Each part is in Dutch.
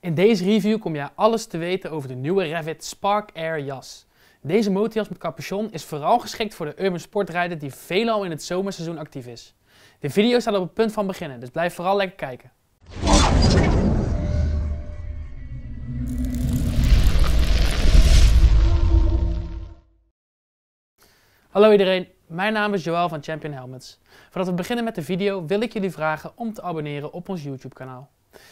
In deze review kom jij alles te weten over de nieuwe Revit Spark Air jas. Deze motorjas met capuchon is vooral geschikt voor de urban sportrijder die veelal in het zomerseizoen actief is. De video staat op het punt van beginnen, dus blijf vooral lekker kijken. Hallo iedereen, mijn naam is Joël van Champion Helmets. Voordat we beginnen met de video wil ik jullie vragen om te abonneren op ons YouTube kanaal.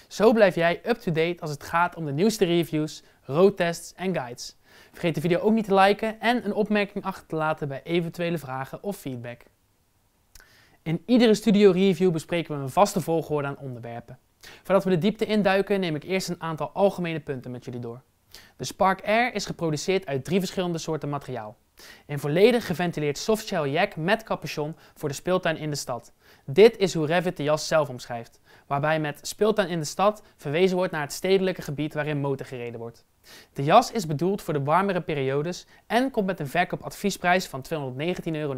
Zo blijf jij up-to-date als het gaat om de nieuwste reviews, roadtests en guides. Vergeet de video ook niet te liken en een opmerking achter te laten bij eventuele vragen of feedback. In iedere studio review bespreken we een vaste volgorde aan onderwerpen. Voordat we de diepte induiken, neem ik eerst een aantal algemene punten met jullie door. De Spark Air is geproduceerd uit drie verschillende soorten materiaal. Een volledig geventileerd softshell jack met capuchon voor de speeltuin in de stad. Dit is hoe Revit de jas zelf omschrijft, waarbij met speeltuin in de stad verwezen wordt naar het stedelijke gebied waarin motor gereden wordt. De jas is bedoeld voor de warmere periodes en komt met een verkoopadviesprijs van 219,99 euro.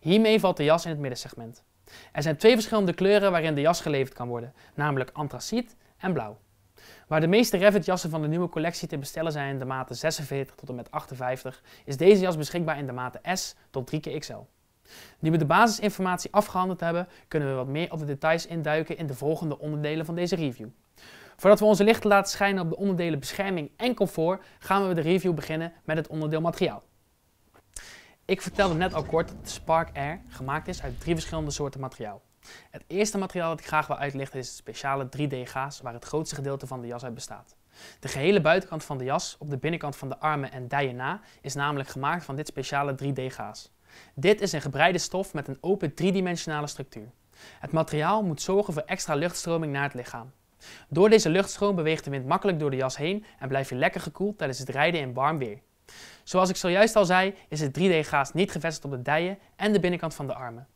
Hiermee valt de jas in het middensegment. Er zijn twee verschillende kleuren waarin de jas geleverd kan worden, namelijk antraciet en blauw. Waar de meeste Revit jassen van de nieuwe collectie te bestellen zijn in de maten 46 tot en met 58, is deze jas beschikbaar in de maten S tot 3xL. Nu we de basisinformatie afgehandeld hebben, kunnen we wat meer op de details induiken in de volgende onderdelen van deze review. Voordat we onze licht laten schijnen op de onderdelen bescherming en comfort, gaan we de review beginnen met het onderdeel materiaal. Ik vertelde net al kort dat de Spark Air gemaakt is uit drie verschillende soorten materiaal. Het eerste materiaal dat ik graag wil uitlichten is het speciale 3D-gaas waar het grootste gedeelte van de jas uit bestaat. De gehele buitenkant van de jas, op de binnenkant van de armen en dijen na, is namelijk gemaakt van dit speciale 3D-gaas. Dit is een gebreide stof met een open driedimensionale structuur. Het materiaal moet zorgen voor extra luchtstroming naar het lichaam. Door deze luchtstroom beweegt de wind makkelijk door de jas heen en blijf je lekker gekoeld tijdens het rijden in warm weer. Zoals ik zojuist al zei, is het 3D-gaas niet gevestigd op de dijen en de binnenkant van de armen.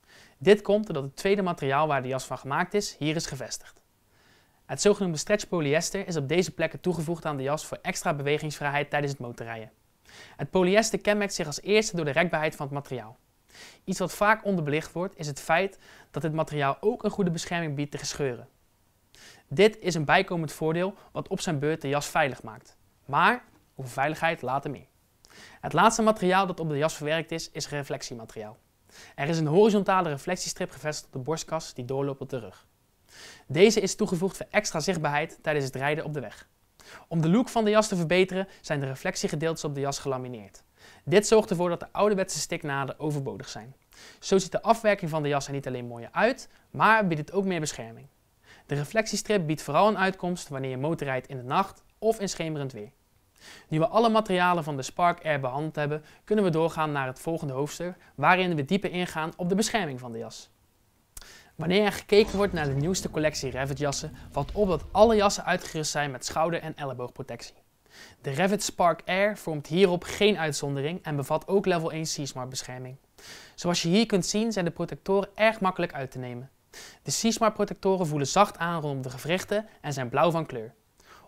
Dit komt omdat het tweede materiaal waar de jas van gemaakt is, hier is gevestigd. Het zogenoemde stretch polyester is op deze plekken toegevoegd aan de jas voor extra bewegingsvrijheid tijdens het motorrijden. Het polyester kenmerkt zich als eerste door de rekbaarheid van het materiaal. Iets wat vaak onderbelicht wordt is het feit dat dit materiaal ook een goede bescherming biedt tegen scheuren. Dit is een bijkomend voordeel wat op zijn beurt de jas veilig maakt. Maar over veiligheid later meer. Het laatste materiaal dat op de jas verwerkt is, is reflectiemateriaal. Er is een horizontale reflectiestrip gevestigd op de borstkas die doorloopt op de rug. Deze is toegevoegd voor extra zichtbaarheid tijdens het rijden op de weg. Om de look van de jas te verbeteren zijn de reflectiegedeeltes op de jas gelamineerd. Dit zorgt ervoor dat de ouderwetse stiknaden overbodig zijn. Zo ziet de afwerking van de jas er niet alleen mooier uit, maar biedt het ook meer bescherming. De reflectiestrip biedt vooral een uitkomst wanneer je motorrijdt in de nacht of in schemerend weer. Nu we alle materialen van de Spark Air behandeld hebben, kunnen we doorgaan naar het volgende hoofdstuk, waarin we dieper ingaan op de bescherming van de jas. Wanneer er gekeken wordt naar de nieuwste collectie Revit jassen, valt op dat alle jassen uitgerust zijn met schouder- en elleboogprotectie. De Revit Spark Air vormt hierop geen uitzondering en bevat ook level 1 C-Smart bescherming. Zoals je hier kunt zien zijn de protectoren erg makkelijk uit te nemen. De C-Smart protectoren voelen zacht aan rondom de gewrichten en zijn blauw van kleur.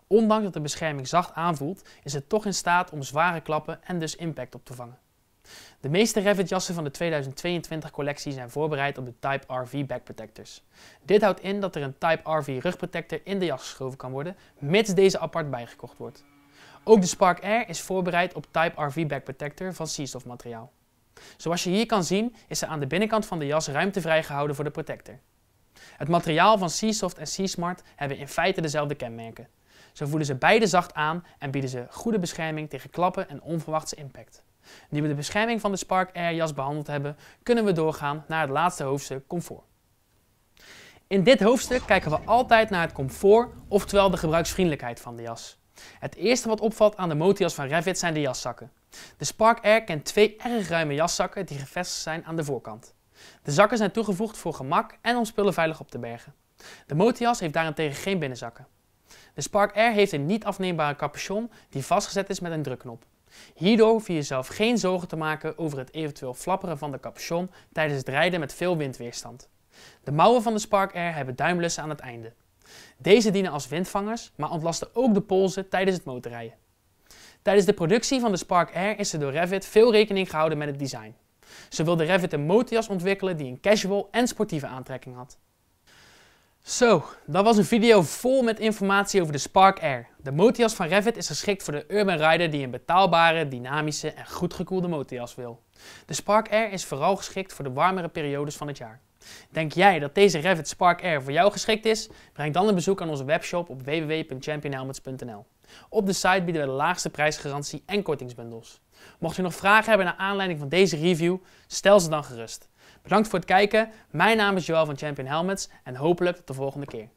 Ondanks dat de bescherming zacht aanvoelt, is het toch in staat om zware klappen en dus impact op te vangen. De meeste Revit-jassen van de 2022-collectie zijn voorbereid op de Type RV backprotectors. Dit houdt in dat er een Type RV rugprotector in de jas geschoven kan worden, mits deze apart bijgekocht wordt. Ook de Spark Air is voorbereid op Type RV backprotector van Seasoft materiaal. Zoals je hier kan zien is er aan de binnenkant van de jas ruimte vrijgehouden voor de protector. Het materiaal van Seasoft en Seasmart hebben in feite dezelfde kenmerken. Zo voelen ze beide zacht aan en bieden ze goede bescherming tegen klappen en onverwachte impact. Nu we de bescherming van de Spark Air jas behandeld hebben, kunnen we doorgaan naar het laatste hoofdstuk comfort. In dit hoofdstuk kijken we altijd naar het comfort, oftewel de gebruiksvriendelijkheid van de jas. Het eerste wat opvalt aan de motias van Revit zijn de jaszakken. De Spark Air kent twee erg ruime jaszakken die gevestigd zijn aan de voorkant. De zakken zijn toegevoegd voor gemak en om spullen veilig op te bergen. De motias heeft daarentegen geen binnenzakken. De Spark Air heeft een niet afneembare capuchon die vastgezet is met een drukknop. Hierdoor hoef je jezelf geen zorgen te maken over het eventueel flapperen van de capuchon tijdens het rijden met veel windweerstand. De mouwen van de Spark Air hebben duimlussen aan het einde. Deze dienen als windvangers, maar ontlasten ook de polsen tijdens het motorrijden. Tijdens de productie van de Spark Air is er door Revit veel rekening gehouden met het design. Ze wilde Revit een motorjas ontwikkelen die een casual en sportieve aantrekking had. Zo, dat was een video vol met informatie over de Spark Air. De motorjas van Revit is geschikt voor de urban rider die een betaalbare, dynamische en goed gekoelde motorjas wil. De Spark Air is vooral geschikt voor de warmere periodes van het jaar. Denk jij dat deze Revit Spark Air voor jou geschikt is? Breng dan een bezoek aan onze webshop op www.championhelmets.nl. Op de site bieden we de laagste prijsgarantie en kortingsbundels. Mocht je nog vragen hebben naar aanleiding van deze review, stel ze dan gerust. Bedankt voor het kijken. Mijn naam is Joël van Champion Helmets en hopelijk tot de volgende keer.